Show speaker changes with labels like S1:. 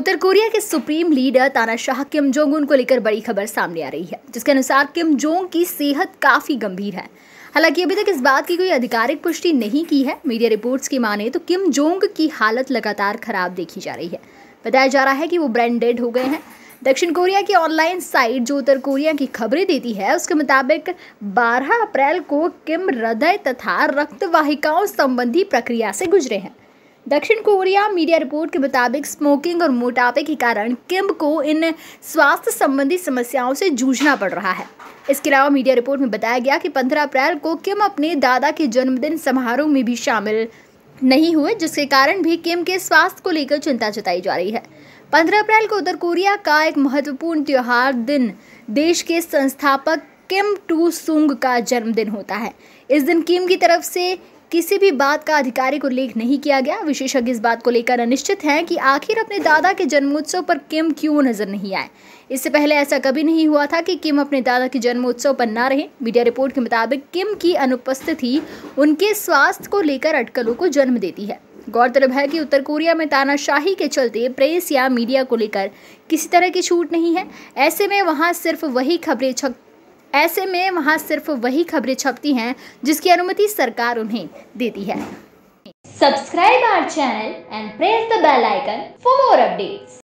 S1: उत्तर Korea के supreme leader तानाशाह Kim Jong Un को लेकर बड़ी खबर सामने आ रही है जिसके अनुसार किम जोंग की सेहत काफ़ी गंभीर है हालांकि अभी तक इस बात की कोई आधिकारिक पुष्टि नहीं की है मीडिया रिपोर्ट्स की माने तो किम जोंग की हालत लगातार खराब देखी जा रही है बताया जा रहा है कि वो ब्रांडेड हो गए हैं दक्षिण कोरिया की ऑनलाइन साइट जो उत्तर कोरिया की खबरें देती है उसके मुताबिक 12 अप्रैल को किम हृदय तथा रक्तवाहिकाओं संबंधी प्रक्रिया से गुजरे हैं दक्षिण कोरिया मीडिया रिपोर्ट के मुताबिक स्मोकिंग और मोटापे के कारण किम को इन स्वास्थ्य संबंधी समस्याओं से जूझना पड़ रहा है इसके अलावा मीडिया रिपोर्ट में बताया गया कि 15 अप्रैल को किम अपने दादा के जन्मदिन समारोह में भी शामिल नहीं हुए जिसके कारण भी किम के स्वास्थ्य को लेकर चिंता जताई जा रही है 15 अप्रैल को उत्तर कोरिया का एक महत्वपूर्ण त्यौहार दिन देश के संस्थापक किम टू सुंग का जन्मदिन होता है इस दिन किम की तरफ से किसी भी बात का आधिकारिक उल्लेख नहीं किया गया विशेषज्ञ इस बात को लेकर अनिश्चित हैं कि आखिर अपने दादा के जन्मोत्सव पर किम क्यों नजर नहीं आए इससे पहले ऐसा कभी नहीं हुआ था कि किम अपने दादा के जन्मोत्सव पर ना रहे मीडिया रिपोर्ट के मुताबिक किम की अनुपस्थिति उनके स्वास्थ्य को लेकर अटकलों को जन्म देती है गौरतलब है कि उत्तर कोरिया में तानाशाही के चलते प्रेस या मीडिया को लेकर किसी तरह की छूट नहीं है ऐसे में वहाँ सिर्फ वही खबरें छक ऐसे में वहां सिर्फ वही खबरें छपती हैं जिसकी अनुमति सरकार उन्हें देती है
S2: subscribe our channel
S1: and press the bell icon for more updates